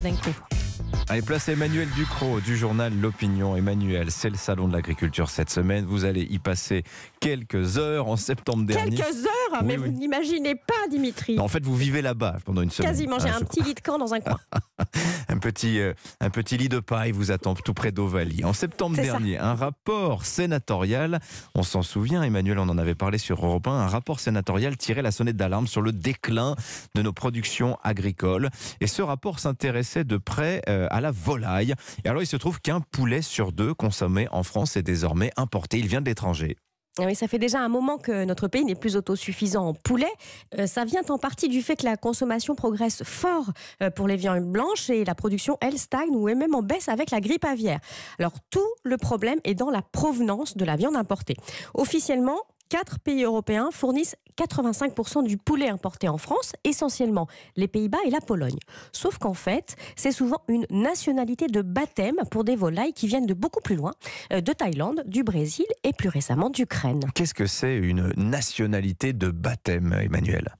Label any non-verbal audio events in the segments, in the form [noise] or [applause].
Thank you. Allez, place Emmanuel Ducrot du journal L'Opinion. Emmanuel, c'est le salon de l'agriculture cette semaine. Vous allez y passer quelques heures en septembre dernier. Quelques heures Mais vous n'imaginez pas, Dimitri. en fait, vous vivez là-bas pendant une semaine. Quasiment, j'ai ah, un petit lit de camp dans un coin. [laughs] un, petit, euh, un petit lit de paille vous attend tout près d'Ovalie. En septembre dernier, un rapport sénatorial, on s'en souvient, Emmanuel, on en avait parlé sur Europe 1, un rapport sénatorial tirait la sonnette d'alarme sur le déclin de nos productions agricoles. Et ce rapport s'intéressait de près euh, à à la volaille. Et alors il se trouve qu'un poulet sur deux consommé en France est désormais importé, il vient de l'étranger. Ah oui, ça fait déjà un moment que notre pays n'est plus autosuffisant en poulet. Euh, ça vient en partie du fait que la consommation progresse fort euh, pour les viandes blanches et la production, elle, stagne ou est même en baisse avec la grippe aviaire. Alors tout le problème est dans la provenance de la viande importée. Officiellement, Quatre pays européens fournissent 85% du poulet importé en France, essentiellement les Pays-Bas et la Pologne. Sauf qu'en fait, c'est souvent une nationalité de baptême pour des volailles qui viennent de beaucoup plus loin, euh, de Thaïlande, du Brésil et plus récemment d'Ukraine. Qu'est-ce que c'est une nationalité de baptême, Emmanuel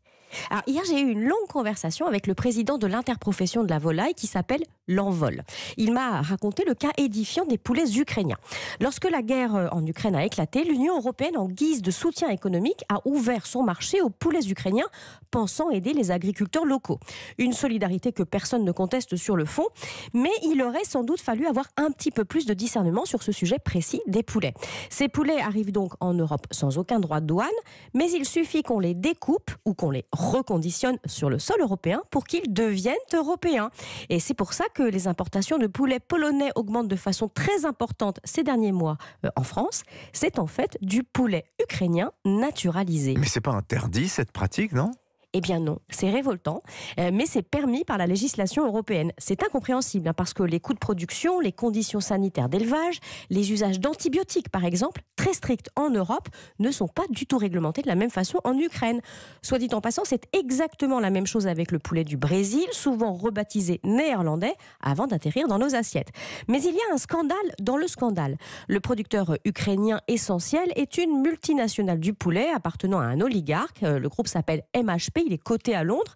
hier, j'ai eu une longue conversation avec le président de l'interprofession de la volaille qui s'appelle l'envol. Il m'a raconté le cas édifiant des poulets ukrainiens. Lorsque la guerre euh, en Ukraine a éclaté, l'Union européenne, en guise de soutien économique, a ouvert son marché aux poulets ukrainiens, pensant aider les agriculteurs locaux. Une solidarité que personne ne conteste sur le fond, mais il aurait sans doute fallu avoir un petit peu plus de discernement sur ce sujet précis des poulets. Ces poulets arrivent donc en Europe sans aucun droit de douane, mais il suffit qu'on les découpe ou qu'on les reconditionne sur le sol européen pour qu'ils deviennent européens. Et c'est pour ça que les importations de poulet polonais augmentent de façon très importante ces derniers mois euh, en France, c'est en fait du poulet ukrainien naturalisé. Mais c'est pas interdit cette pratique, non eh bien non, c'est révoltant, euh, mais c'est permis par la législation européenne. C'est incompréhensible hein, parce que les coûts de production, les conditions sanitaires d'élevage, les usages d'antibiotiques par exemple, très stricts en Europe, ne sont pas du tout réglementés de la même façon en Ukraine. Soit dit en passant, c'est exactement la même chose avec le poulet du Brésil, souvent rebaptisé néerlandais, avant d'atterrir dans nos assiettes. Mais il y a un scandale dans le scandale. Le producteur ukrainien essentiel est une multinationale du poulet appartenant à un oligarque. Euh, le groupe s'appelle MHP il est coté à Londres.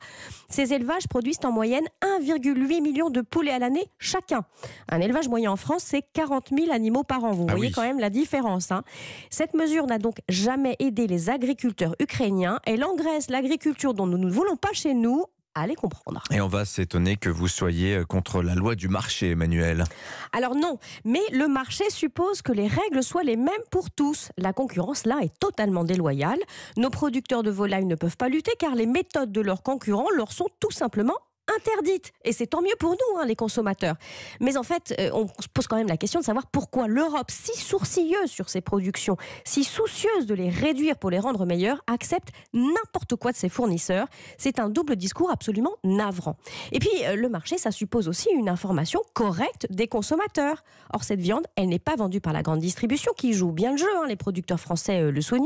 Ces élevages produisent en moyenne 1,8 million de poulets à l'année chacun. Un élevage moyen en France, c'est 40 000 animaux par an. Vous ah voyez quand même la différence. Hein. Cette mesure n'a donc jamais aidé les agriculteurs ukrainiens. Et engraisse l'agriculture dont nous ne voulons pas chez nous à comprendre. Et on va s'étonner que vous soyez euh, contre la loi du marché, Emmanuel. Alors non, mais le marché suppose que les règles soient les mêmes pour tous. La concurrence, là, est totalement déloyale. Nos producteurs de volailles ne peuvent pas lutter car les méthodes de leurs concurrents leur sont tout simplement interdite. Et c'est tant mieux pour nous, hein, les consommateurs. Mais en fait, euh, on se pose quand même la question de savoir pourquoi l'Europe, si sourcilleuse sur ses productions, si soucieuse de les réduire pour les rendre meilleures, accepte n'importe quoi de ses fournisseurs. C'est un double discours absolument navrant. Et puis, euh, le marché, ça suppose aussi une information correcte des consommateurs. Or, cette viande, elle n'est pas vendue par la grande distribution qui joue bien le jeu, hein, les producteurs français euh, le soulignent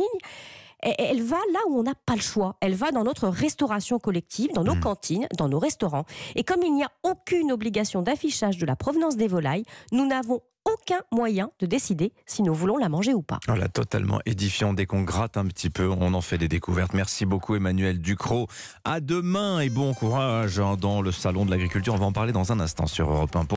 elle va là où on n'a pas le choix. Elle va dans notre restauration collective, dans nos hmm. cantines, dans nos restaurants. Et comme il n'y a aucune obligation d'affichage de la provenance des volailles, nous n'avons aucun moyen de décider si nous voulons la manger ou pas. Voilà, oh totalement édifiant. Dès qu'on gratte un petit peu, on en fait des découvertes. Merci beaucoup, Emmanuel Ducrot. À demain et bon courage hein, dans le Salon de l'Agriculture. On va en parler dans un instant sur Europe 1.